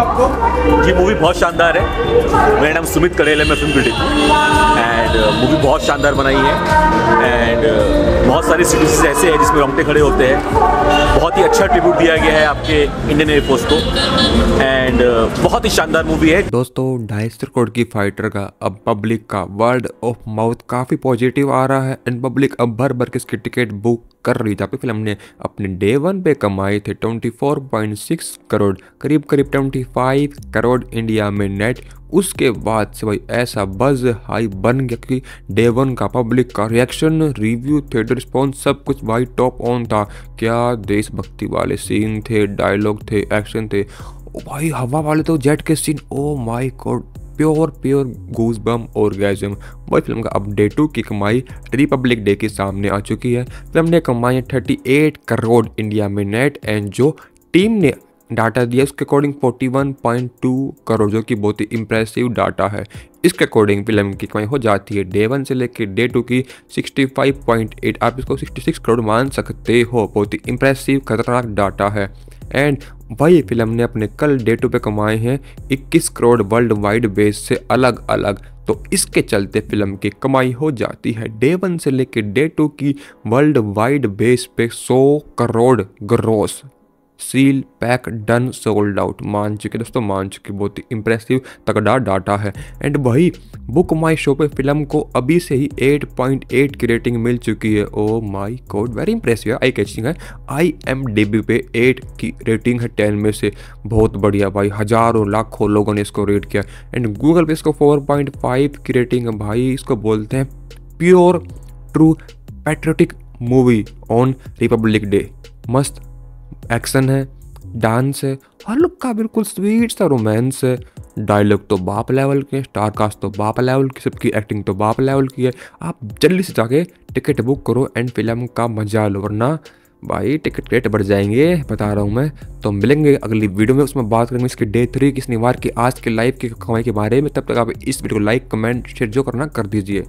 सबको ये मूवी बहुत शानदार है मेरा नाम सुमित कड़ेल है मैं फिल्म क्रिटिक हूँ एंड मूवी uh, बहुत शानदार बनाई है एंड uh, बहुत सारे सिटीज ऐसे हैं जिसमें रोंगटे खड़े होते हैं बहुत ही अच्छा ट्रिब्यूट दिया गया है आपके इंडियन एयरफोर्स को एंड uh, बहुत ही शानदार मूवी है दोस्तों ढाई सौ करोड़ की फाइटर का अब पब्लिक का वर्ड ऑफ माउथ काफ़ी पॉजिटिव आ रहा है एंड पब्लिक अब भर भर के इसकी टिकट बुक कर रही जहाँ पे फिल्म ने अपने डे वन पे कमाए थे 24.6 करोड़ करीब करीब 24 25 करोड़ इंडिया में नेट उसके बाद से भाई ऐसा बज हाई बन गया कि डे वन का पब्लिक का रिएक्शन रिव्यू थिएटर रिस्पॉन्स सब कुछ भाई टॉप ऑन था क्या देशभक्ति वाले सीन थे डायलॉग थे एक्शन थे ओ भाई हवा वाले तो जेट के scene oh my god pure pure goosebumps और गैजम वही फिल्म का अपडेट टू की कमाई रिपब्लिक डे के सामने आ चुकी है फिल्म ने कमाई 38 करोड़ इंडिया में नेट एंड जो टीम ने डाटा दिया उसके अकॉर्डिंग 41.2 करोड़ जो कि बहुत ही इम्प्रेसिव डाटा है इसके अकॉर्डिंग फिल्म की कमाई हो जाती है डे वन से लेकर डे टू की 65.8 आप इसको 66 करोड़ मान सकते हो बहुत ही इंप्रेसिव खतरनाक डाटा है एंड भाई फिल्म ने अपने कल डे टू पे कमाए हैं 21 करोड़ वर्ल्ड वाइड बेस से अलग अलग तो इसके चलते फिल्म की कमाई हो जाती है डे वन से लेकर डे टू की वर्ल्ड वाइड बेस पे 100 crore gross seal pack done sold out मान चुके दोस्तों मान चुके बहुत ही इंप्रेसिव तगड़ा डाटा है एंड भाई बुक माई शो पे फिल्म को अभी से ही 8.8 की रेटिंग मिल चुकी है oh my god very impressive eye catching है आई एम डेब्यू पे 8 की रेटिंग है 10 में से बहुत बढ़िया भाई हजारों लाखों लोगों ने इसको रेट किया एंड गूगल पे इसको 4.5 की रेटिंग है भाई इसको बोलते हैं pure true patriotic movie on Republic Day मस्त एक्शन है डांस है हर लुक का बिल्कुल स्वीट सा रोमांस है डायलॉग तो बाप लेवल के स्टार कास्ट तो बाप लेवल की सबकी एक्टिंग तो बाप लेवल की है आप जल्दी से जाके टिकट बुक करो एंड फिल्म का मजा लो वरना भाई टिकट रेट बढ़ जाएंगे बता रहा हूँ मैं तो मिलेंगे अगली वीडियो में उसमें बात करेंगे इसके डे थ्री की शनिवार की आज के लाइफ की कमाई के बारे में तब तक आप इस वीडियो को लाइक कमेंट शेयर जो करना कर दीजिए